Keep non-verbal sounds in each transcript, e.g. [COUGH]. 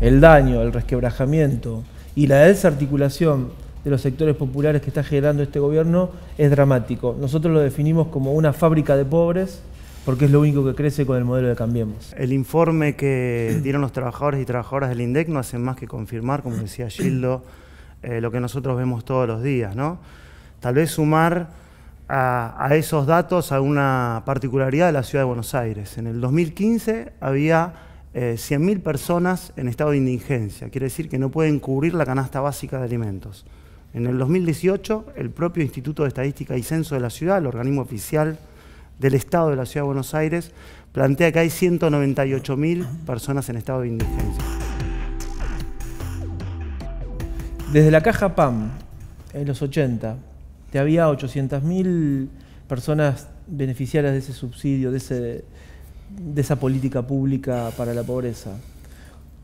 el daño, el resquebrajamiento y la desarticulación de los sectores populares que está generando este gobierno es dramático. Nosotros lo definimos como una fábrica de pobres porque es lo único que crece con el modelo de Cambiemos. El informe que [CLEARS THROAT] dieron los trabajadores y trabajadoras del INDEC no hace más que confirmar, como decía Gildo, eh, lo que nosotros vemos todos los días. ¿no? Tal vez sumar a, a esos datos a una particularidad de la ciudad de Buenos Aires. En el 2015 había 100.000 eh, personas en estado de indigencia, quiere decir que no pueden cubrir la canasta básica de alimentos. En el 2018, el propio Instituto de Estadística y Censo de la Ciudad, el organismo oficial del Estado de la Ciudad de Buenos Aires, plantea que hay 198.000 personas en estado de indigencia. Desde la caja PAM, en los 80, te había 800.000 personas beneficiarias de ese subsidio, de ese de esa política pública para la pobreza.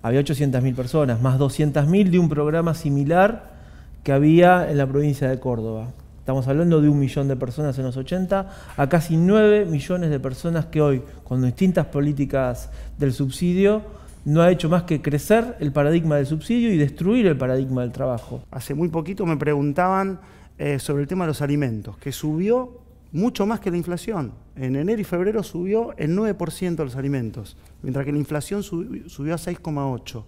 Había 800.000 personas, más 200.000 de un programa similar que había en la provincia de Córdoba. Estamos hablando de un millón de personas en los 80 a casi 9 millones de personas que hoy, con distintas políticas del subsidio, no ha hecho más que crecer el paradigma del subsidio y destruir el paradigma del trabajo. Hace muy poquito me preguntaban eh, sobre el tema de los alimentos, que subió mucho más que la inflación. En enero y febrero subió el 9% los alimentos, mientras que la inflación subió a 6,8%.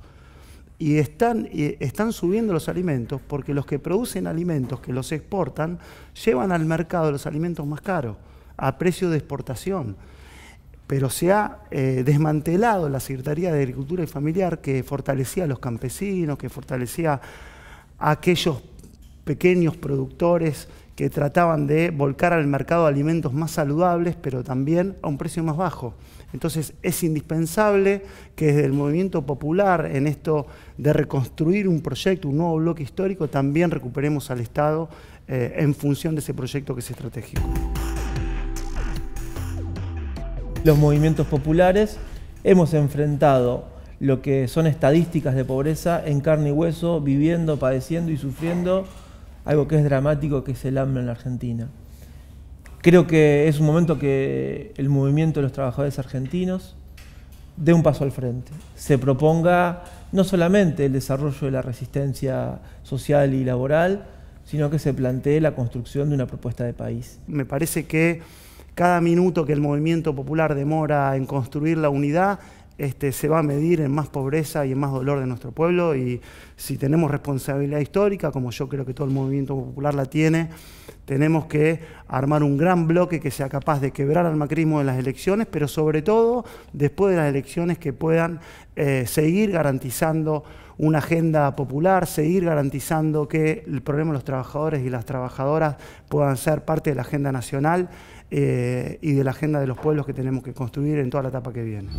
Y están, están subiendo los alimentos porque los que producen alimentos, que los exportan, llevan al mercado los alimentos más caros, a precio de exportación. Pero se ha eh, desmantelado la Secretaría de Agricultura y Familiar que fortalecía a los campesinos, que fortalecía a aquellos pequeños productores que trataban de volcar al mercado alimentos más saludables, pero también a un precio más bajo. Entonces es indispensable que desde el movimiento popular en esto de reconstruir un proyecto, un nuevo bloque histórico, también recuperemos al Estado eh, en función de ese proyecto que es estratégico. Los movimientos populares hemos enfrentado lo que son estadísticas de pobreza en carne y hueso, viviendo, padeciendo y sufriendo algo que es dramático, que es el hambre en la Argentina. Creo que es un momento que el movimiento de los trabajadores argentinos dé un paso al frente, se proponga no solamente el desarrollo de la resistencia social y laboral, sino que se plantee la construcción de una propuesta de país. Me parece que cada minuto que el movimiento popular demora en construir la unidad este, se va a medir en más pobreza y en más dolor de nuestro pueblo y si tenemos responsabilidad histórica, como yo creo que todo el movimiento popular la tiene, tenemos que armar un gran bloque que sea capaz de quebrar al macrismo en las elecciones, pero sobre todo después de las elecciones que puedan eh, seguir garantizando una agenda popular, seguir garantizando que el problema de los trabajadores y las trabajadoras puedan ser parte de la agenda nacional eh, y de la agenda de los pueblos que tenemos que construir en toda la etapa que viene.